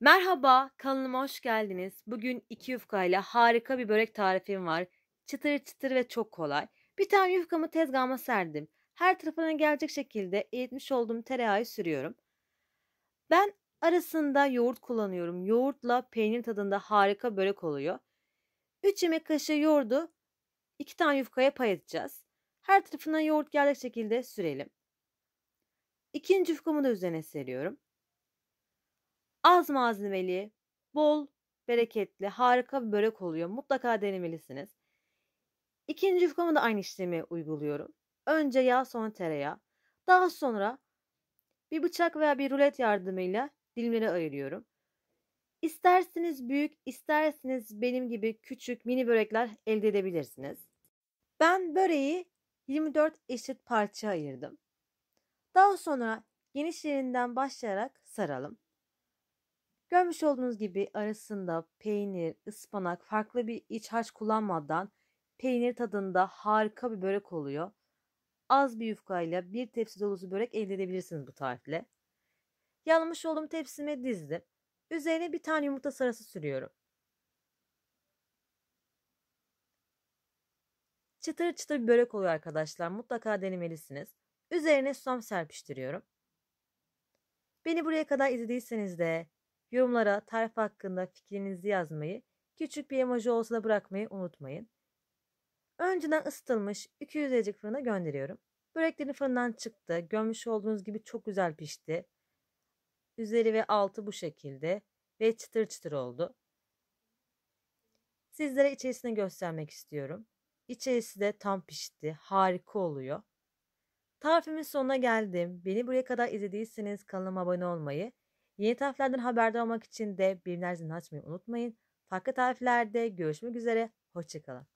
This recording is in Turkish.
Merhaba, kanalıma hoş geldiniz. Bugün iki yufka ile harika bir börek tarifim var. Çıtır çıtır ve çok kolay. Bir tane yufkamı tezgahıma serdim. Her tarafına gelecek şekilde eritmiş olduğum tereyağı sürüyorum. Ben arasında yoğurt kullanıyorum. Yoğurtla peynir tadında harika börek oluyor. 3 yemek kaşığı yoğurdu 2 tane yufkaya pay edeceğiz. Her tarafına yoğurt gelecek şekilde sürelim. İkinci yufkamı da üzerine seriyorum. Az malzemeli, bol, bereketli, harika bir börek oluyor. Mutlaka denemelisiniz. İkinci yufkamı da aynı işlemi uyguluyorum. Önce yağ sonra tereyağı. Daha sonra bir bıçak veya bir rulet yardımıyla dilimlere ayırıyorum. İsterseniz büyük, isterseniz benim gibi küçük mini börekler elde edebilirsiniz. Ben böreği 24 eşit parça ayırdım. Daha sonra geniş yerinden başlayarak saralım. Görmüş olduğunuz gibi arasında peynir, ıspanak, farklı bir iç harç kullanmadan peynir tadında harika bir börek oluyor. Az bir yufkayla bir tepsi dolusu börek elde edebilirsiniz bu tarifle. Yanmış olduğum tepsime dizdim. Üzerine bir tane yumurta sarısı sürüyorum. Çıtır çıtır bir börek oluyor arkadaşlar. Mutlaka denemelisiniz. Üzerine susam serpiştiriyorum. Beni buraya kadar izlediyseniz de Yorumlara tarif hakkında fikrinizi yazmayı, küçük bir emoji olsa da bırakmayı unutmayın. Önceden ısıtılmış 200 derecelik fırına gönderiyorum. Böreklerin fırından çıktı. Görmüş olduğunuz gibi çok güzel pişti. Üzeri ve altı bu şekilde ve çıtır çıtır oldu. Sizlere içerisini göstermek istiyorum. İçerisi de tam pişti. Harika oluyor. Tarifimin sonuna geldim. Beni buraya kadar izlediyseniz kanalıma abone olmayı Yeni tariflerden haberdar olmak için de bilimler zilini açmayı unutmayın. Farklı tariflerde görüşmek üzere. Hoşçakalın.